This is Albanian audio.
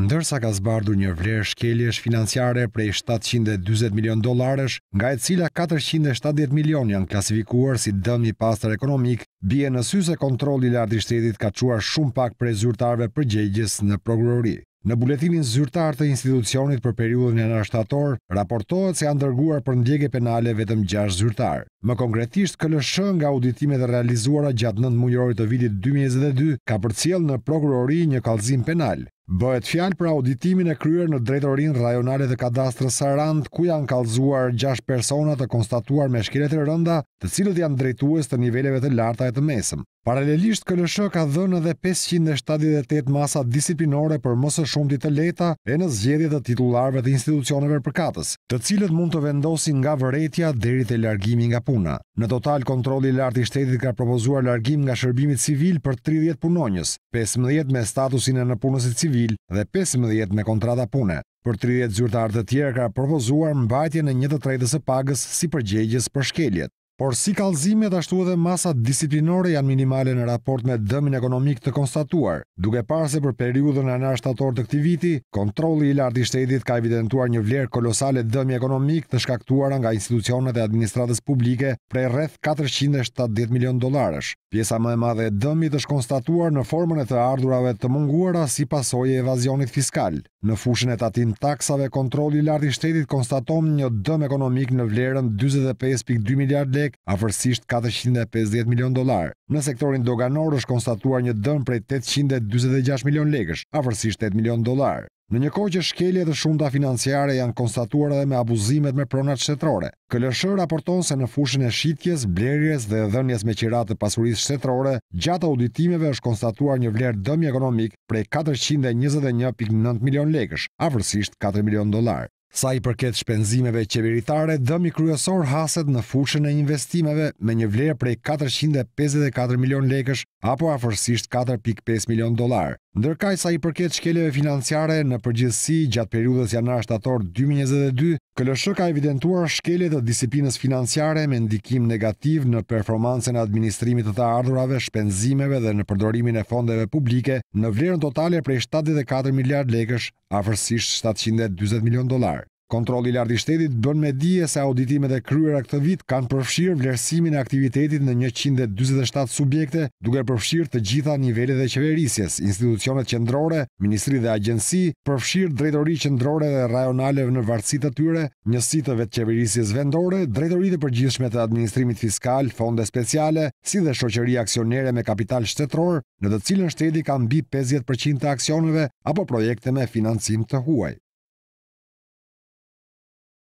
ndërsa ka zbardhur një vlerë shkeljesh financiare prej 720 milion dolarësh, nga e cila 470 milion janë klasifikuar si dëm një pastër ekonomik, bie në syse se kontroli lartë i shtetit ka quar shumë pak prej zyrtarve përgjegjes në prokurori. Në buletimin zyrtar të institucionit për periudhën e nështator, raportohet se janë dërguar për ndjege penale vetëm 6 zyrtar. Më konkretisht, KLSH nga auditimet e realizuara gjatë 9 mujorit të vitit 2022 ka cilë në prokurori një kallëzim penal, Bëhet fjalë për auditimin e kryer në drejtorinë rajonale dhe kadastrës Sarand, ku janë kallëzuar 6 persona të konstatuar me shkiret e rënda, të cilët janë drejtues të niveleve të larta e të mesëm. Paralelisht KLSH ka dhënë edhe 578 masa disiplinore për mos e shumti të leta e në zgjedhje të titullarëve të institucioneve përkatës, të cilët mund të vendosin nga vërejtja deri te largimi nga puna. Në total kontrolli i lartë i shtetit ka propozuar largim nga shërbimi civil për 30 punonjës, 15 me statusin e nëpunësit civil civil dhe 15 me kontrata pune. Për 30 zyrtarë të tjerë ka propozuar mbajtje në një të trejtës e pagës si përgjegjes për shkeljet. Por si kalzimet ashtu edhe masat disiplinore janë minimale në raport me dëmin ekonomik të konstatuar. Duke parë se për periudhën e anash shtator të këtij viti, kontrolli i lartë i shtetit ka evidentuar një vlerë kolosale dëmi ekonomik të shkaktuar nga institucionet e administratës publike prej rreth 470 milion dollarësh. Pjesa më e madhe e dëmit është konstatuar në formën e të ardhurave të munguara si pasojë e evazionit fiskal. Në fushën e tatim taksave, kontrolli i lartë i shtetit konstaton një dëm ekonomik në vlerën 45.2 miliardë hipotek, afërsisht 450 milion dolar. Në sektorin doganor është konstatuar një dëmë prej 826 milion lekësh, afërsisht 8 milion dolar. Në një kohë që shkelje dhe shumë financiare janë konstatuar edhe me abuzimet me pronat shtetrore. KLSH raporton se në fushën e shitjes, blerjes dhe dhënjes me qiratë pasuris shtetrore, gjatë auditimeve është konstatuar një vlerë dëmi ekonomik prej 421.9 milion lekësh, avërsisht 4 milion dolarë. Sa i përket shpenzimeve qeveritare, dëmi kryesor haset në fushën e investimeve me një vlerë prej 454 milion lekësh apo afërsisht 4.5 milion dolar. Ndërkaj sa i përket shkeleve financiare në përgjithsi gjatë periudës janar shtator 2022, këllëshë ka evidentuar shkele të disiplinës financiare me ndikim negativ në performansen e administrimit të të ardhurave, shpenzimeve dhe në përdorimin e fondeve publike në vlerën totale prej 74 miliard lekësh afërsisht 740 milion dolar. Kontrolli i lartë i shtetit bën me dije se auditimet e kryera këtë vit kanë përfshirë vlerësimin e aktivitetit në 147 subjekte, duke përfshirë të gjitha nivelet e qeverisjes, institucionet qendrore, ministri dhe agjensi, përfshirë drejtori qendrore dhe rajonale në varësi të tyre, njësi të vetë qeverisjes vendore, drejtori të përgjithshme të administrimit fiskal, fonde speciale, si dhe shoqëri aksionere me kapital shtetror, në të cilën shteti ka mbi 50% të aksioneve apo projekte me financim të huaj.